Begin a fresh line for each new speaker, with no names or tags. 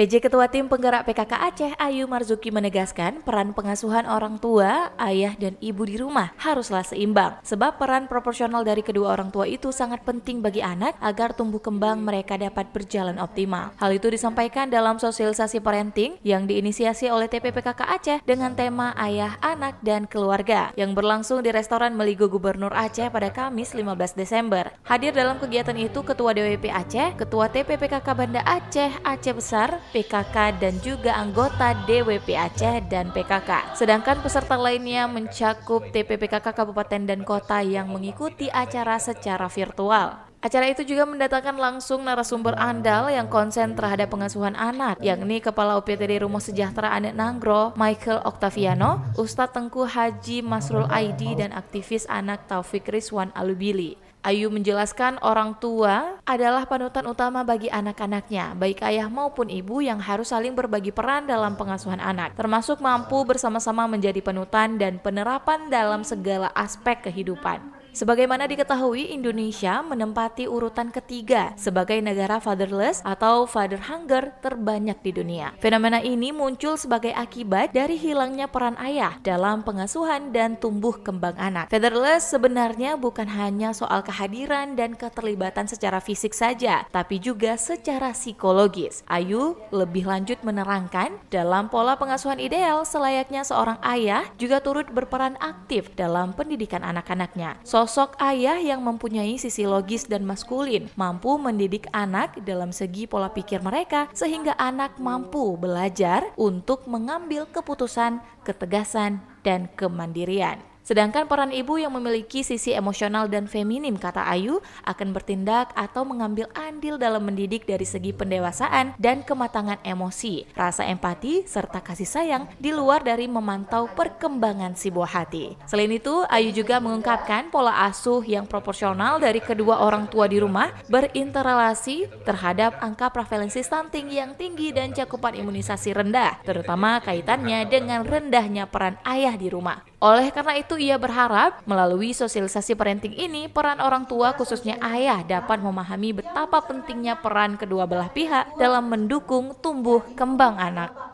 PJ Ketua Tim Penggerak PKK Aceh Ayu Marzuki menegaskan peran pengasuhan orang tua, ayah dan ibu di rumah haruslah seimbang. Sebab peran proporsional dari kedua orang tua itu sangat penting bagi anak agar tumbuh kembang mereka dapat berjalan optimal. Hal itu disampaikan dalam sosialisasi parenting yang diinisiasi oleh TPPKK Aceh dengan tema Ayah, Anak, dan Keluarga yang berlangsung di restoran Meligo Gubernur Aceh pada Kamis 15 Desember. Hadir dalam kegiatan itu Ketua DWP Aceh, Ketua TPPKK Banda Aceh, Aceh Besar, PKK dan juga anggota DWP Aceh dan PKK. Sedangkan peserta lainnya mencakup TPPKK kabupaten dan kota yang mengikuti acara secara virtual. Acara itu juga mendatangkan langsung narasumber andal yang konsen terhadap pengasuhan anak, yakni Kepala UPTD Rumah Sejahtera Anak Nanggro, Michael Octaviano, Ustadz Tengku Haji Masrul Aidi, dan aktivis anak Taufik Rizwan Alubili. Ayu menjelaskan orang tua adalah panutan utama bagi anak-anaknya, baik ayah maupun ibu yang harus saling berbagi peran dalam pengasuhan anak, termasuk mampu bersama-sama menjadi panutan dan penerapan dalam segala aspek kehidupan. Sebagaimana diketahui, Indonesia menempati urutan ketiga sebagai negara fatherless atau father hunger terbanyak di dunia. Fenomena ini muncul sebagai akibat dari hilangnya peran ayah dalam pengasuhan dan tumbuh kembang anak. Fatherless sebenarnya bukan hanya soal kehadiran dan keterlibatan secara fisik saja, tapi juga secara psikologis. Ayu lebih lanjut menerangkan, dalam pola pengasuhan ideal, selayaknya seorang ayah juga turut berperan aktif dalam pendidikan anak-anaknya. So Sosok ayah yang mempunyai sisi logis dan maskulin mampu mendidik anak dalam segi pola pikir mereka sehingga anak mampu belajar untuk mengambil keputusan, ketegasan, dan kemandirian. Sedangkan peran ibu yang memiliki sisi emosional dan feminim, kata Ayu, akan bertindak atau mengambil andil dalam mendidik dari segi pendewasaan dan kematangan emosi, rasa empati, serta kasih sayang di luar dari memantau perkembangan si buah hati. Selain itu, Ayu juga mengungkapkan pola asuh yang proporsional dari kedua orang tua di rumah berinterelasi terhadap angka prevalensi stunting yang tinggi dan cakupan imunisasi rendah, terutama kaitannya dengan rendahnya peran ayah di rumah. Oleh karena itu, ia berharap melalui sosialisasi parenting ini, peran orang tua khususnya ayah dapat memahami betapa pentingnya peran kedua belah pihak dalam mendukung tumbuh kembang anak.